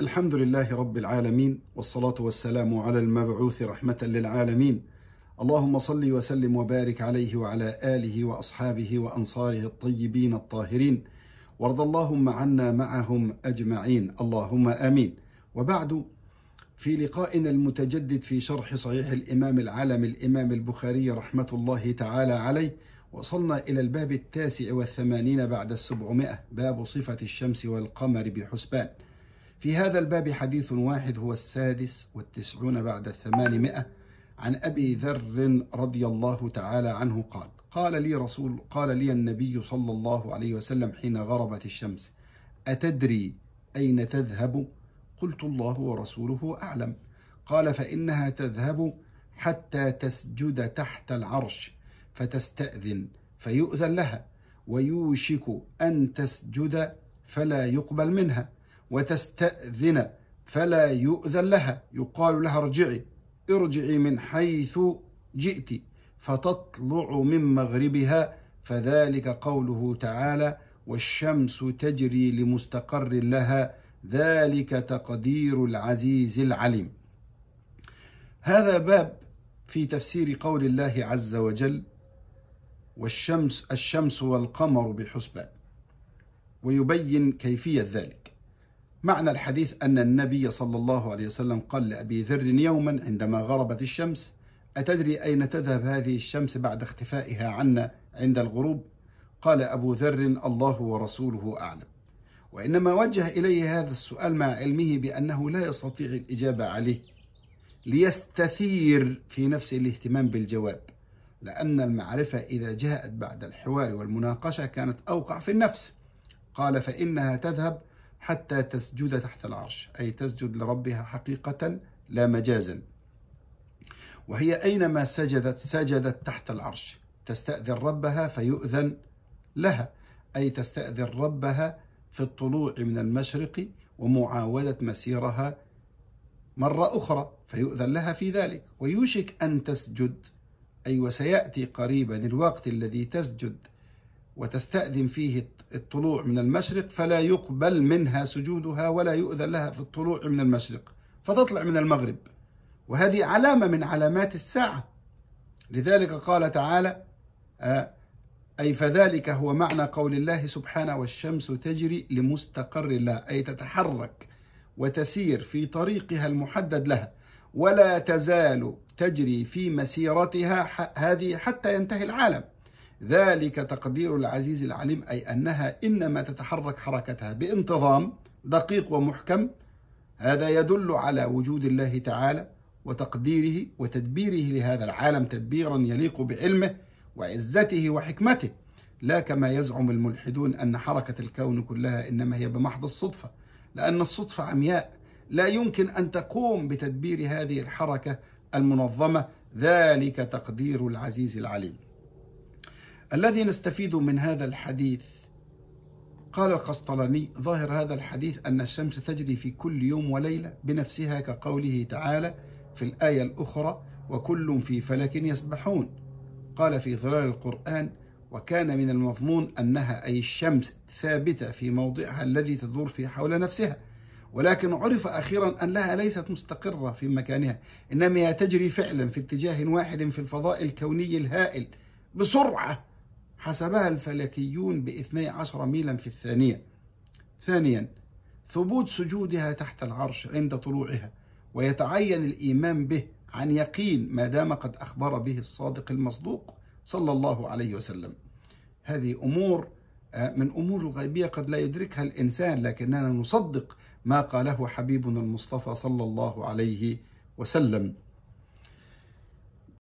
الحمد لله رب العالمين والصلاة والسلام على المبعوث رحمة للعالمين اللهم صل وسلم وبارك عليه وعلى آله وأصحابه وأنصاره الطيبين الطاهرين وارض اللهم عنا معهم أجمعين اللهم آمين وبعد في لقائنا المتجدد في شرح صحيح الإمام العالم الإمام البخاري رحمة الله تعالى عليه وصلنا إلى الباب التاسع والثمانين بعد السبعمائة باب صفة الشمس والقمر بحسبان في هذا الباب حديث واحد هو السادس والتسعون بعد الثمانمائة عن أبي ذر رضي الله تعالى عنه قال قال لي رسول قال لي النبي صلى الله عليه وسلم حين غربت الشمس أتدري أين تذهب؟ قلت الله ورسوله أعلم قال فإنها تذهب حتى تسجد تحت العرش فتستأذن فيؤذن لها ويوشك أن تسجد فلا يقبل منها وتستأذن فلا يؤذن لها يقال لها ارجعي ارجعي من حيث جئت فتطلع من مغربها فذلك قوله تعالى والشمس تجري لمستقر لها ذلك تقدير العزيز العليم هذا باب في تفسير قول الله عز وجل والشمس الشمس والقمر بحسبان ويبين كيفيه ذلك معنى الحديث أن النبي صلى الله عليه وسلم قال لأبي ذر يوما عندما غربت الشمس أتدري أين تذهب هذه الشمس بعد اختفائها عنا عند الغروب؟ قال أبو ذر الله ورسوله أعلم وإنما وجه إليه هذا السؤال مع علمه بأنه لا يستطيع الإجابة عليه ليستثير في نفسه الاهتمام بالجواب لأن المعرفة إذا جاءت بعد الحوار والمناقشة كانت أوقع في النفس قال فإنها تذهب حتى تسجد تحت العرش أي تسجد لربها حقيقة لا مجازا وهي أينما سجدت سجدت تحت العرش تستأذن ربها فيؤذن لها أي تستأذن ربها في الطلوع من المشرق ومعاودة مسيرها مرة أخرى فيؤذن لها في ذلك ويوشك أن تسجد أي وسيأتي قريبا الوقت الذي تسجد وتستأذن فيه الطلوع من المشرق فلا يقبل منها سجودها ولا يؤذن لها في الطلوع من المشرق فتطلع من المغرب وهذه علامة من علامات الساعة لذلك قال تعالى آه، أي فذلك هو معنى قول الله سبحانه والشمس تجري لمستقر الله أي تتحرك وتسير في طريقها المحدد لها ولا تزال تجري في مسيرتها هذه حتى ينتهي العالم ذلك تقدير العزيز العليم أي أنها إنما تتحرك حركتها بانتظام دقيق ومحكم هذا يدل على وجود الله تعالى وتقديره وتدبيره لهذا العالم تدبيرا يليق بعلمه وعزته وحكمته لا كما يزعم الملحدون أن حركة الكون كلها إنما هي بمحض الصدفة لأن الصدفة عمياء لا يمكن أن تقوم بتدبير هذه الحركة المنظمة ذلك تقدير العزيز العليم الذي نستفيد من هذا الحديث قال القسطلاني ظاهر هذا الحديث أن الشمس تجري في كل يوم وليلة بنفسها كقوله تعالى في الآية الأخرى وكل في فلك يسبحون قال في ظلال القرآن وكان من المضمون أنها أي الشمس ثابتة في موضعها الذي تدور فيه حول نفسها ولكن عرف أخيرا أنها ليست مستقرة في مكانها إنما تجري فعلا في اتجاه واحد في الفضاء الكوني الهائل بسرعة حسبها الفلكيون باثني عشر ميلا في الثانية ثانيا ثبوت سجودها تحت العرش عند طلوعها ويتعين الإيمان به عن يقين ما دام قد أخبر به الصادق المصدوق صلى الله عليه وسلم هذه أمور آه، من أمور الغيبية قد لا يدركها الإنسان لكننا نصدق ما قاله حبيبنا المصطفى صلى الله عليه وسلم